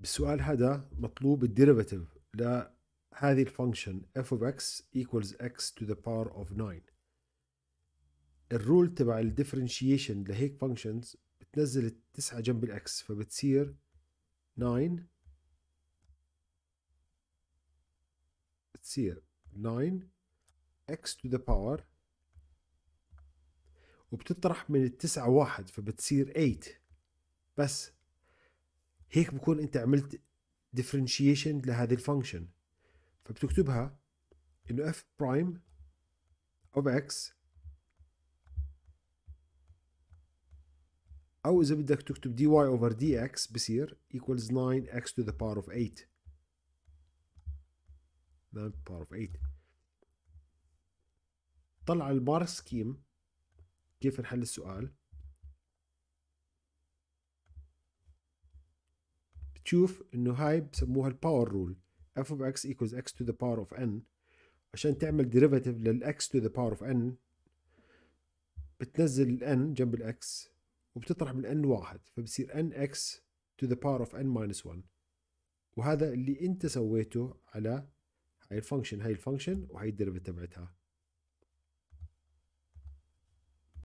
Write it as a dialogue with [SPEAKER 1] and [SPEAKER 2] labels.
[SPEAKER 1] بالسؤال هذا مطلوب الديريفاتيف لهذه الفانكشن f of x equals x to the power of 9 الرول تبع الديفرنشيشن لهيك فانكشنز بتنزل التسعة جنب الاكس فبتصير 9 بتصير 9 x to the power وبتطرح من التسعة واحد فبتصير 8 بس هيك بكون انت عملت ديفرنشيشن لهذه الفانكشن فبتكتبها انه اف برايم اوف اكس او اذا بدك تكتب دي واي اوفر دي اكس بصير ايكوالز 9 اكس تو ذا باور اوف 8 9 power of 8 طلع البار سكيم كيف نحل السؤال تشوف انه هاي بسموها الباور رول اف اوف اكس ايكوز اكس تو ذا باور اوف ان عشان تعمل ديريفاتيف للاكس تو ذا باور اوف ان بتنزل الان جنب الاكس وبتطرح من ان واحد فبصير ان اكس تو ذا باور اوف ان ماينس 1 وهذا اللي انت سويته على هاي الفانكشن هاي الفانكشن وهي الديريفاتيف تبعتها